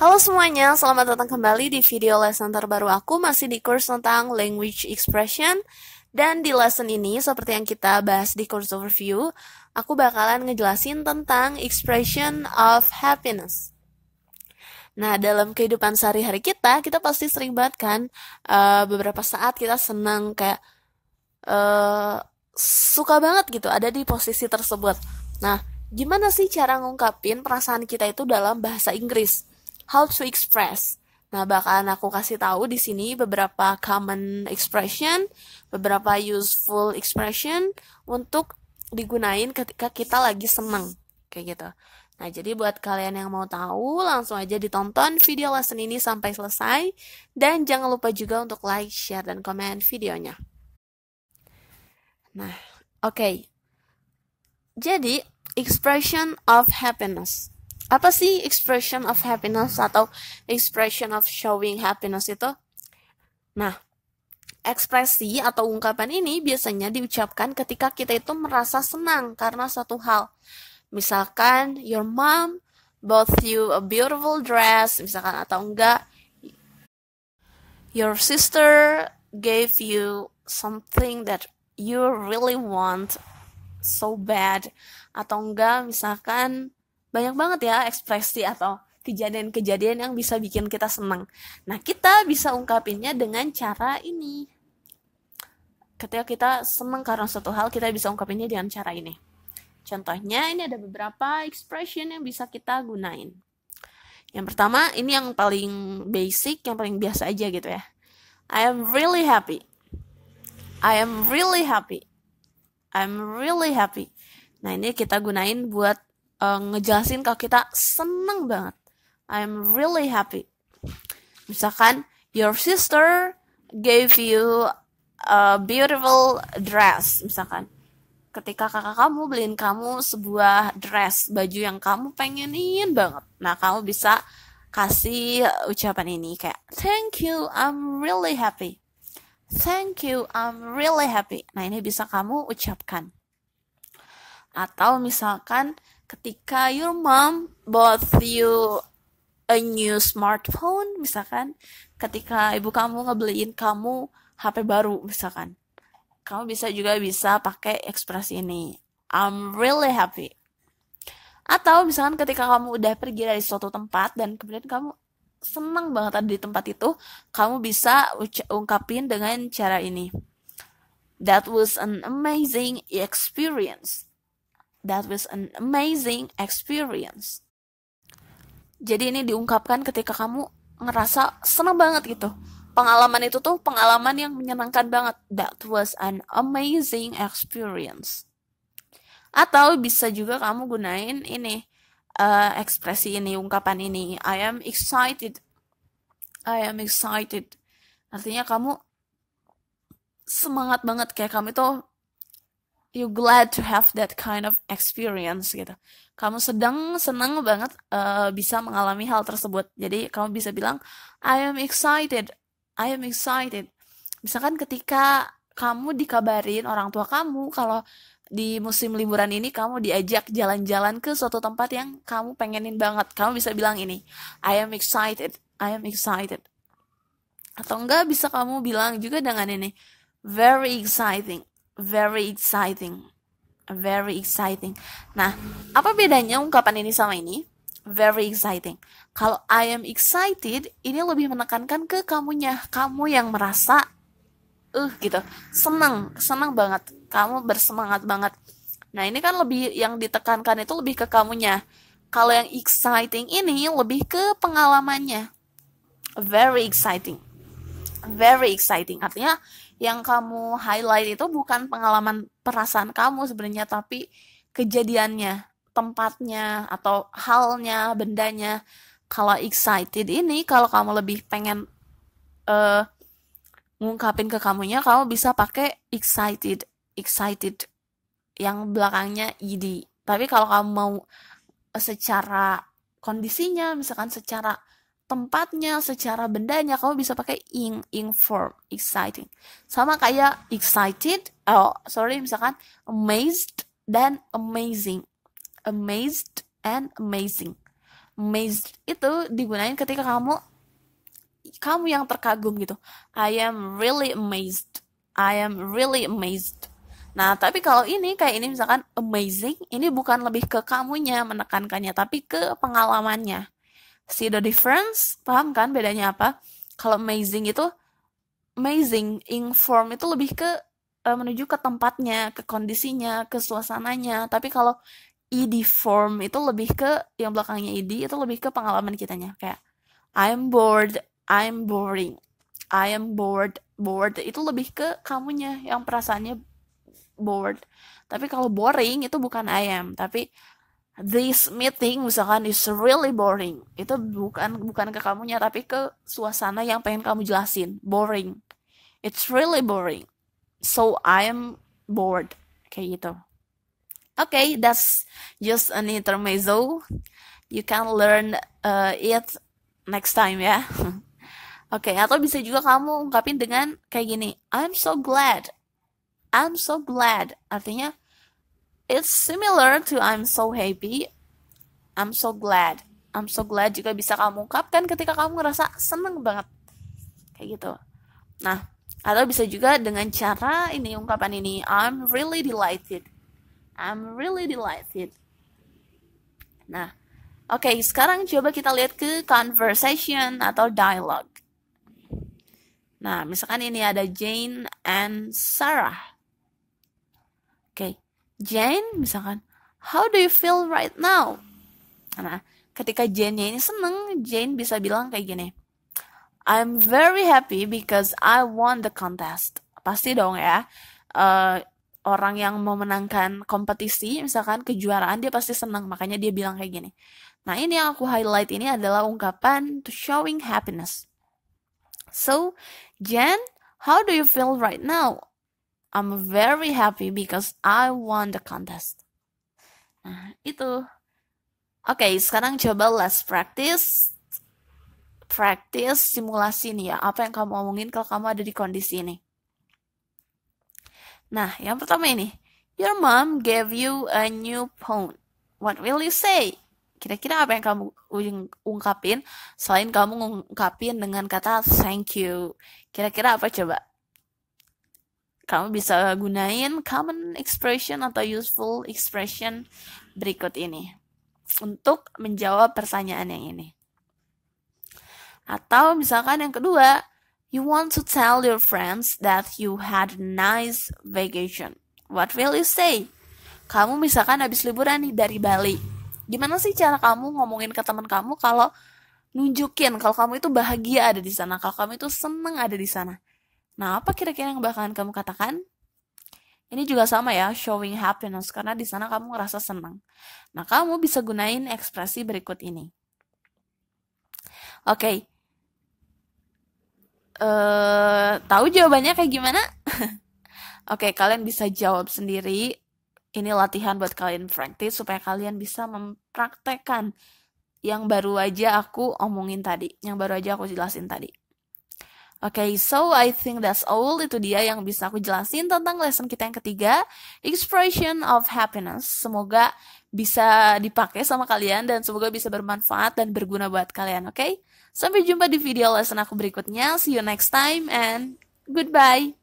Halo semuanya, selamat datang kembali di video lesson terbaru aku masih di course tentang language expression dan di lesson ini seperti yang kita bahas di course overview, aku bakalan ngejelasin tentang expression of happiness. Nah, dalam kehidupan sehari-hari kita, kita pasti sering banget kan uh, beberapa saat kita senang kayak uh, suka banget gitu ada di posisi tersebut. Nah, gimana sih cara ngungkapin perasaan kita itu dalam bahasa Inggris? how to express. Nah, bakalan aku kasih tahu di sini beberapa common expression, beberapa useful expression untuk digunain ketika kita lagi seneng, kayak gitu. Nah, jadi buat kalian yang mau tahu, langsung aja ditonton video lesson ini sampai selesai. Dan jangan lupa juga untuk like, share, dan komen videonya. Nah, oke. Okay. Jadi, expression of happiness apa sih expression of happiness atau expression of showing happiness itu? Nah, ekspresi atau ungkapan ini biasanya diucapkan ketika kita itu merasa senang karena satu hal. Misalkan your mom bought you a beautiful dress, misalkan atau enggak your sister gave you something that you really want so bad atau enggak misalkan banyak banget ya ekspresi atau kejadian-kejadian yang bisa bikin kita senang. Nah, kita bisa ungkapinnya dengan cara ini. Ketika kita senang karena suatu hal, kita bisa ungkapinnya dengan cara ini. Contohnya, ini ada beberapa expression yang bisa kita gunain. Yang pertama, ini yang paling basic, yang paling biasa aja gitu ya. I am really happy. I am really happy. I'm really happy. Nah, ini kita gunain buat uh, ngejelasin kalau kita seneng banget. I'm really happy. Misalkan your sister gave you a beautiful dress, misalkan. Ketika kakak kamu beliin kamu sebuah dress, baju yang kamu pengenin banget. Nah, kamu bisa kasih ucapan ini kayak thank you, I'm really happy. Thank you, I'm really happy. Nah, ini bisa kamu ucapkan. Atau misalkan ketika your mom bought you a new smartphone misalkan ketika ibu kamu ngebeliin kamu HP baru misalkan kamu bisa juga bisa pakai ekspresi ini I'm really happy atau misalkan ketika kamu udah pergi dari suatu tempat dan kemudian kamu senang banget ada di tempat itu kamu bisa ungkapin dengan cara ini That was an amazing experience That was an amazing experience. Jadi ini diungkapkan ketika kamu ngerasa senang banget gitu. Pengalaman itu tuh pengalaman yang menyenangkan banget. That was an amazing experience. Atau bisa juga kamu gunain ini uh, ekspresi ini, ungkapan ini. I am excited. I am excited. Artinya kamu semangat banget kayak kamu tuh you glad to have that kind of experience gitu. Kamu sedang senang banget uh, bisa mengalami hal tersebut. Jadi kamu bisa bilang I am excited. I am excited. Misalkan ketika kamu dikabarin orang tua kamu kalau di musim liburan ini kamu diajak jalan-jalan ke suatu tempat yang kamu pengenin banget. Kamu bisa bilang ini, I am excited. I am excited. Atau enggak bisa kamu bilang juga dengan ini, very exciting very exciting. Very exciting. Nah, apa bedanya ungkapan ini sama ini? Very exciting. Kalau I am excited, ini lebih menekankan ke kamunya. Kamu yang merasa, uh gitu, senang, senang banget. Kamu bersemangat banget. Nah, ini kan lebih yang ditekankan itu lebih ke kamunya. Kalau yang exciting ini lebih ke pengalamannya. Very exciting. Very exciting. Artinya yang kamu highlight itu bukan pengalaman perasaan kamu sebenarnya tapi kejadiannya, tempatnya atau halnya, bendanya. Kalau excited ini kalau kamu lebih pengen uh, ngungkapin ke kamunya, kamu bisa pakai excited, excited yang belakangnya id. E tapi kalau kamu mau eh, secara kondisinya, misalkan secara tempatnya, secara bendanya kamu bisa pakai ing, ing form, exciting. Sama kayak excited, oh sorry misalkan amazed dan amazing. Amazed and amazing. Amazed itu digunain ketika kamu kamu yang terkagum gitu. I am really amazed. I am really amazed. Nah, tapi kalau ini kayak ini misalkan amazing, ini bukan lebih ke kamunya menekankannya, tapi ke pengalamannya See the difference? Paham kan bedanya apa? Kalau amazing itu amazing, inform itu lebih ke uh, menuju ke tempatnya, ke kondisinya, ke suasananya. Tapi kalau id form itu lebih ke yang belakangnya id itu lebih ke pengalaman kitanya kayak I'm bored, I'm boring, I am bored, bored itu lebih ke kamunya yang perasaannya bored. Tapi kalau boring itu bukan I am, tapi this meeting misalkan is really boring. Itu bukan bukan ke kamunya tapi ke suasana yang pengen kamu jelasin. Boring. It's really boring. So I'm bored. Kayak gitu. Okay, that's just an intermezzo. You can learn uh, it next time ya. Oke, okay, atau bisa juga kamu ungkapin dengan kayak gini. I'm so glad. I'm so glad. Artinya It's similar to I'm so happy, I'm so glad. I'm so glad juga bisa kamu ungkapkan ketika kamu ngerasa seneng banget. Kayak gitu. Nah, atau bisa juga dengan cara ini ungkapan ini I'm really delighted. I'm really delighted. Nah, oke, okay, sekarang coba kita lihat ke conversation atau dialogue. Nah, misalkan ini ada Jane and Sarah. Jane misalkan how do you feel right now nah ketika Jane-nya ini seneng Jane bisa bilang kayak gini I'm very happy because I won the contest pasti dong ya uh, orang yang memenangkan kompetisi misalkan kejuaraan dia pasti seneng. makanya dia bilang kayak gini Nah, ini yang aku highlight ini adalah ungkapan to showing happiness. So, Jen, how do you feel right now? I'm very happy because I won the contest. Nah, itu. Oke, okay, sekarang coba let's practice. Practice simulasi nih ya, apa yang kamu omongin kalau kamu ada di kondisi ini. Nah, yang pertama ini. Your mom gave you a new phone. What will you say? Kira-kira apa yang kamu ungkapin selain kamu ungkapin dengan kata thank you? Kira-kira apa coba? Kamu bisa gunain common expression atau useful expression berikut ini untuk menjawab pertanyaan yang ini. Atau misalkan yang kedua, you want to tell your friends that you had a nice vacation. What will you say? Kamu misalkan habis liburan nih dari Bali. Gimana sih cara kamu ngomongin ke teman kamu kalau nunjukin kalau kamu itu bahagia ada di sana, kalau kamu itu seneng ada di sana. Nah, apa kira-kira yang bakalan kamu katakan? Ini juga sama ya, showing happiness, karena di sana kamu ngerasa senang. Nah, kamu bisa gunain ekspresi berikut ini. Oke. Okay. Uh, eh, tahu jawabannya kayak gimana? Oke, okay, kalian bisa jawab sendiri. Ini latihan buat kalian praktis supaya kalian bisa mempraktekkan yang baru aja aku omongin tadi, yang baru aja aku jelasin tadi okay, so I think that's all. Itu dia yang bisa aku jelasin tentang lesson kita yang ketiga, expression of happiness. Semoga bisa dipakai sama kalian dan semoga bisa bermanfaat dan berguna buat kalian, oke? Okay? Sampai jumpa di video lesson aku berikutnya. See you next time and goodbye.